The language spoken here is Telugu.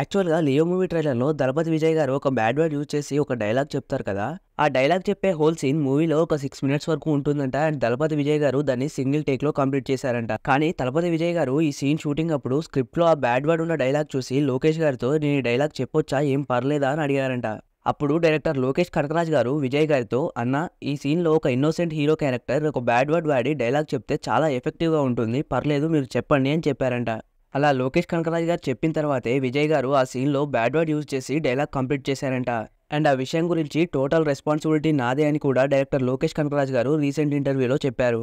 యాక్చువల్గా లియో మూవీ ట్రైలర్లో దళపతి విజయ్ గారు ఒక బ్యాడ్ వర్డ్ యూజ్ చేసి ఒక డైలాగ్ చెప్తారు కదా ఆ డైలాగ్ చెప్పే హోల్ సీన్ మూవీలో ఒక సిక్స్ మినిట్స్ వరకు ఉంటుందంట అండ్ దళపతి విజయ్ గారు దాన్ని సింగిల్ టేక్ లో కంప్లీట్ చేశారంట కానీ దళపతి విజయ్ గారు ఈ సీన్ షూటింగ్ అప్పుడు స్క్రిప్ట్ లో ఆ బ్యాడ్ వర్డ్ ఉన్న డైలాగ్ చూసి లోకేష్ గారితో నేను ఈ డైలాగ్ చెప్పొచ్చా ఏం పర్లేదా అని అడిగారంట అప్పుడు డైరెక్టర్ లోకేష్ కనకరాజ్ గారు విజయ్ గారితో అన్న ఈ సీన్లో ఒక ఇన్నోసెంట్ హీరో క్యారెక్టర్ ఒక బ్యాడ్ వర్డ్ వాడి డైలాగ్ చెప్తే చాలా ఎఫెక్టివ్గా ఉంటుంది పర్లేదు మీరు చెప్పండి అని చెప్పారంట అలా లోకేష్ కనకరాజ్ గారు చెప్పిన తర్వాతే విజయ్ గారు ఆ సీన్లో బ్యాడ్ వర్డ్ యూజ్ చేసి డైలాగ్ కంప్లీట్ చేశారంట అండ్ ఆ విషయం గురించి టోటల్ రెస్పాన్సిబిలిటీ నాదే అని కూడా డైరెక్టర్ లోకేష్ కనకరాజ్ గారు రీసెంట్ ఇంటర్వ్యూలో చెప్పారు